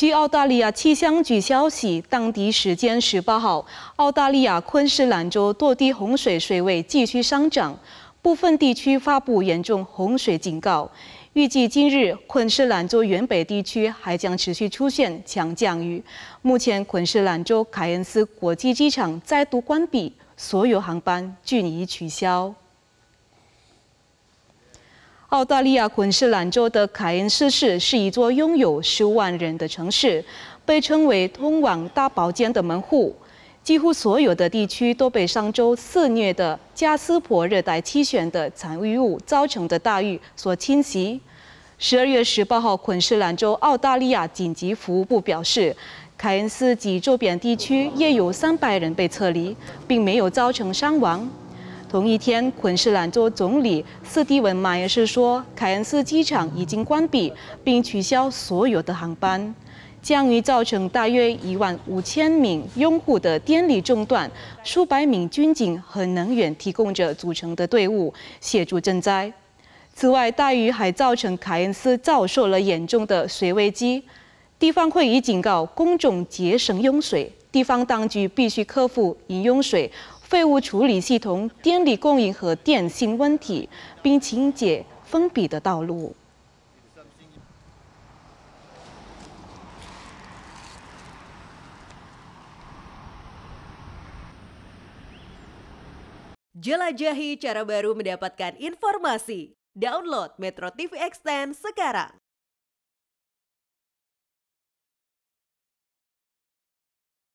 据澳大利亚气象局消息，当地时间十八号，澳大利亚昆士兰州多地洪水水位继续上涨，部分地区发布严重洪水警告。预计今日昆士兰州原北地区还将持续出现强降雨。目前，昆士兰州凯恩斯国际机场再度关闭，所有航班均已取消。澳大利亚昆士兰州的凯恩斯市是一座拥有十五万人的城市，被称为通往大堡礁的门户。几乎所有的地区都被上周肆虐的加斯伯热带气旋的残余物造成的大雨所侵袭。十二月十八号，昆士兰州澳大利亚紧急服务部表示，凯恩斯及周边地区也有三百人被撤离，并没有造成伤亡。同一天，昆士兰州总理斯蒂文·马耶斯说，凯恩斯机场已经关闭，并取消所有的航班。降雨造成大约一万五千名拥护的电力中断，数百名军警和能源提供者组成的队伍协助赈灾。此外，大雨还造成凯恩斯遭受了严重的水危机。地方会议警告公众节省用水，地方当局必须克服饮用水。废物处理系统、电力供应和电信问题，并清洁封闭的道路。jelajahi cara baru mendapatkan informasi. Download Metro TV Extent sekarang.